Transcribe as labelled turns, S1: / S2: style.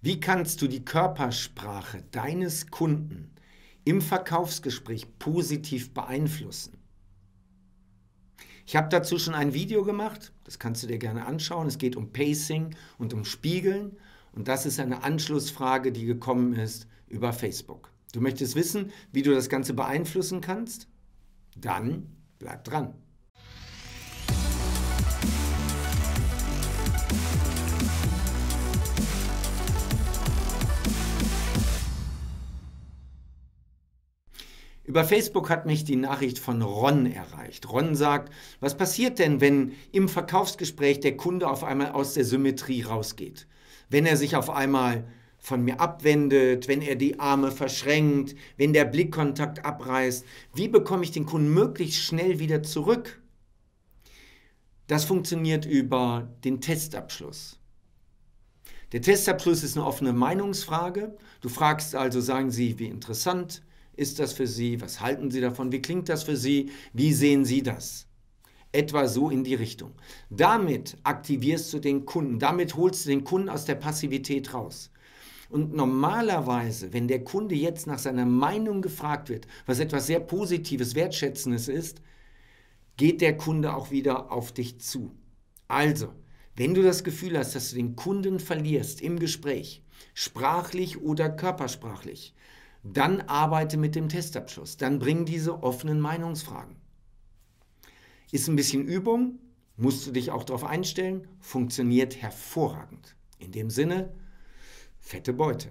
S1: Wie kannst du die Körpersprache deines Kunden im Verkaufsgespräch positiv beeinflussen? Ich habe dazu schon ein Video gemacht, das kannst du dir gerne anschauen. Es geht um Pacing und um Spiegeln und das ist eine Anschlussfrage, die gekommen ist über Facebook. Du möchtest wissen, wie du das Ganze beeinflussen kannst? Dann bleib dran. Über Facebook hat mich die Nachricht von Ron erreicht. Ron sagt, was passiert denn, wenn im Verkaufsgespräch der Kunde auf einmal aus der Symmetrie rausgeht? Wenn er sich auf einmal von mir abwendet, wenn er die Arme verschränkt, wenn der Blickkontakt abreißt, wie bekomme ich den Kunden möglichst schnell wieder zurück? Das funktioniert über den Testabschluss. Der Testabschluss ist eine offene Meinungsfrage. Du fragst also, sagen Sie, wie interessant, ist das für Sie? Was halten Sie davon? Wie klingt das für Sie? Wie sehen Sie das? Etwa so in die Richtung. Damit aktivierst du den Kunden, damit holst du den Kunden aus der Passivität raus. Und normalerweise, wenn der Kunde jetzt nach seiner Meinung gefragt wird, was etwas sehr Positives, Wertschätzendes ist, geht der Kunde auch wieder auf dich zu. Also, wenn du das Gefühl hast, dass du den Kunden verlierst im Gespräch, sprachlich oder körpersprachlich, dann arbeite mit dem Testabschluss. Dann bring diese offenen Meinungsfragen. Ist ein bisschen Übung, musst du dich auch darauf einstellen, funktioniert hervorragend. In dem Sinne, fette Beute.